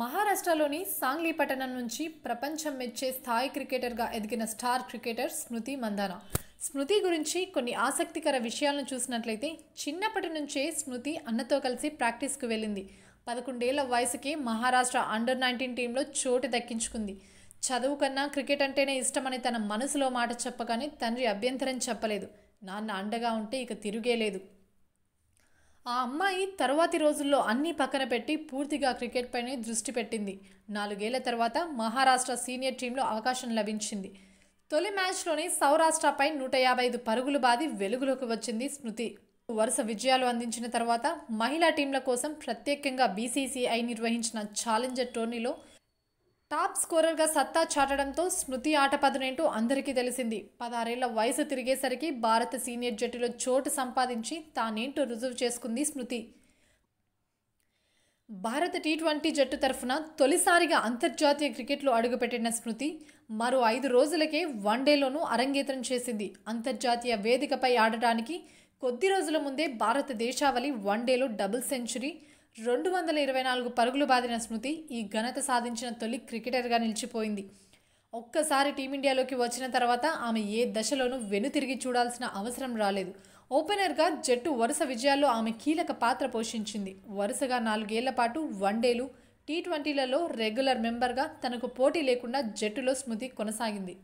మహారాష్ట్రలోని సాంగ్లీ పట్టణం నుంచి ప్రపంచం మెచ్చే స్థాయి క్రికెటర్గా ఎదిగిన స్టార్ క్రికెటర్ స్మృతి మందాన స్మృతి గురించి కొన్ని ఆసక్తికర విషయాలను చూసినట్లయితే చిన్నప్పటి నుంచే స్మృతి అన్నతో కలిసి ప్రాక్టీస్కు వెళ్ళింది పదకొండేళ్ల వయసుకి మహారాష్ట్ర అండర్ నైన్టీన్ టీంలో చోటు దక్కించుకుంది చదువు కన్నా క్రికెట్ అంటేనే ఇష్టమని తన మనసులో మాట చెప్పగానే తండ్రి అభ్యంతరం చెప్పలేదు నాన్న అండగా ఉంటే ఇక తిరిగేలేదు ఆ అమ్మాయి తర్వాతి రోజుల్లో అన్నీ పక్కన పెట్టి పూర్తిగా క్రికెట్ పైనే దృష్టి పెట్టింది నాలుగేళ్ల తర్వాత మహారాష్ట్ర సీనియర్ టీంలో అవకాశం లభించింది తొలి మ్యాచ్లోనే సౌరాష్ట్రపై నూట యాభై ఐదు పరుగులు బాది వెలుగులోకి వచ్చింది స్మృతి వరుస విజయాలు అందించిన తర్వాత మహిళా టీంల కోసం ప్రత్యేకంగా బీసీసీఐ నిర్వహించిన ఛాలెంజర్ టోర్నీలో టాప్ స్కోరర్గా సత్తా చాటడంతో స్మృతి ఆట పదునేంటూ అందరికీ తెలిసింది పదారేళ్ల వయసు తిరిగేసరికి భారత సీనియర్ జట్టులో చోటు సంపాదించి తానేంటో రుజువు చేసుకుంది స్మృతి భారత టీ ట్వంటీ జట్టు తరఫున తొలిసారిగా అంతర్జాతీయ క్రికెట్లో అడుగుపెట్టిన స్మృతి మరో ఐదు రోజులకే వన్డేలోనూ అరంగేత్రం చేసింది అంతర్జాతీయ వేదికపై ఆడటానికి కొద్ది రోజుల ముందే భారత దేశావళి వన్డేలో డబుల్ సెంచరీ రెండు వందల ఇరవై నాలుగు పరుగులు బాదిన స్మృతి ఈ ఘనత సాధించిన తొలి క్రికెటర్గా నిలిచిపోయింది ఒక్కసారి టీమిండియాలోకి వచ్చిన తర్వాత ఆమె ఏ దశలోనూ వెనుతిరిగి చూడాల్సిన అవసరం రాలేదు ఓపెనర్గా జట్టు వరుస విజయాల్లో ఆమె కీలక పాత్ర పోషించింది వరుసగా నాలుగేళ్ల పాటు వన్డేలు టీ ట్వంటీలలో రెగ్యులర్ మెంబర్గా తనకు పోటీ లేకుండా జట్టులో స్మృతి కొనసాగింది